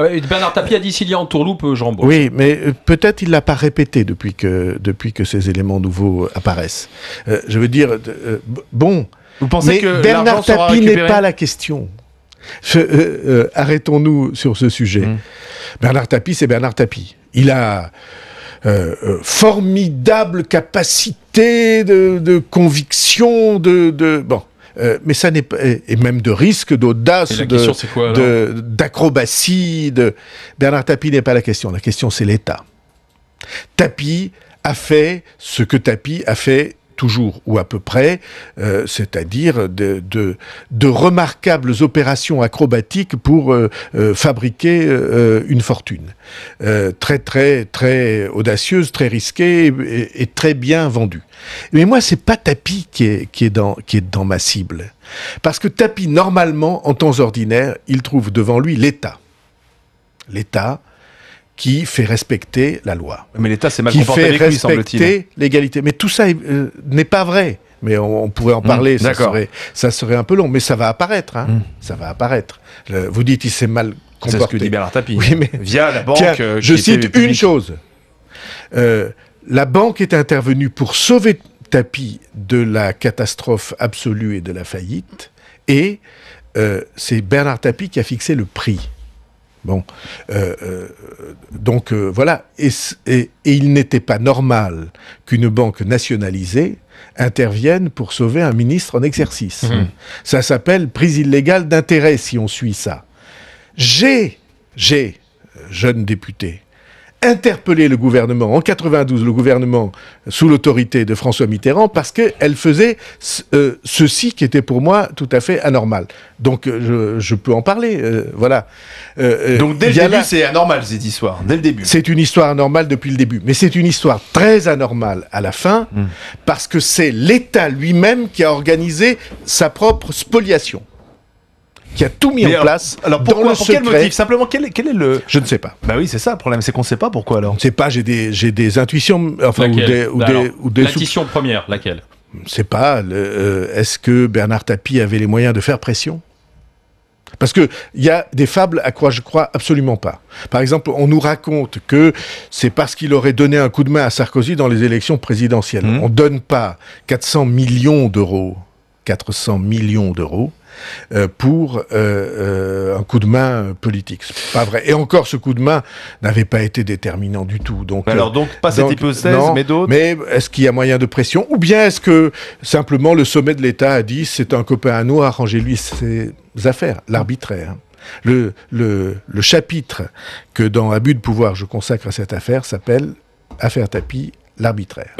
Ah Bernard Tapie a dit s'il y a en tourloupe, euh, jambon. Oui, mais euh, peut-être il l'a pas répété depuis que, depuis que ces éléments nouveaux euh, apparaissent. je veux dire, bon. Vous pensez que Bernard Tapie n'est pas la question. Arrêtons-nous sur ce sujet. Mmh. Bernard Tapie, c'est Bernard Tapie. Il a. formidable capacité de, conviction, de, de, bon. Euh, mais ça n'est pas et même de risque, d'audace, d'acrobatie. De, Bernard Tapie n'est pas la question. La question c'est l'État. Tapie a fait ce que Tapie a fait toujours ou à peu près, euh, c'est-à-dire de, remarquables opérations acrobatiques pour euh, euh, fabriquer une fortune. très, très, très audacieuse, très risquée et, très bien vendue. Mais moi, c'est pas Tapi qui est, dans, qui est dans ma cible. Parce que Tapi, normalement, en temps ordinaire, il trouve devant lui l'État. L'État, qui fait respecter la loi. Mais l'État s'est mal qui fait respecter l'égalité. Mais tout ça euh, n'est pas vrai. Mais on, pourrait en mmh, parler, ça, serait, ça serait un peu long. Mais ça va apparaître, hein. mmh. ça va apparaître. vous dites il s'est mal comporté. C'est ce que dit Bernard Tapie. via la banque. Euh, je cite une chose. Euh, la banque est intervenue pour sauver Tapie de la catastrophe absolue et de la faillite, et c'est Bernard Tapie qui a fixé le prix. Bon, euh, euh, donc euh, voilà, et, il n'était pas normal qu'une banque nationalisée intervienne pour sauver un ministre en exercice. Mmh. Ça s'appelle prise illégale d'intérêt si on suit ça. J'ai, j'ai, jeune député, interpellé le gouvernement en 92, le gouvernement sous l'autorité de François Mitterrand, parce qu'elle faisait euh, ceci qui était pour moi tout à fait anormal. Donc euh, je, peux en parler, euh, voilà. Donc dès le début, c'est anormal cette histoire, dès le début. C'est une histoire anormale depuis le début, mais c'est une histoire très anormale à la fin, hmm. parce que c'est l'État lui-même qui a organisé sa propre spoliation qui a tout mis en place. Alors pourquoi, dans le pour quel motif Simplement, quel est, quel est, le. Je ne sais pas. Bah oui, c'est ça le problème, c'est qu'on ne sait pas pourquoi alors. Je ne sais pas, j'ai des, j'ai des intuitions. Enfin, laquelle ou des. Ou laquelle pas. Euh, est-ce que Bernard Tapie avait les moyens de faire pression parce qu'il y a des fables à quoi je crois absolument pas. Par exemple, on nous raconte que c'est parce qu'il aurait donné un coup de main à Sarkozy dans les élections présidentielles. Mmh. On ne donne pas 400 millions d'euros, 400 millions d'euros, euh, pour euh, euh, un coup de main politique. C'est pas vrai. Et encore, ce coup de main n'avait pas été déterminant du tout. Donc, Alors, donc, pas cette hypothèse, mais d'autres. Mais est-ce qu'il y a moyen de pression Ou bien est-ce que simplement le sommet de l'État a dit c'est un copain à nous, arrangez-lui ses affaires, l'arbitraire hein. le, le, le chapitre que dans Abus de pouvoir je consacre à cette affaire s'appelle Affaire tapis, l'arbitraire.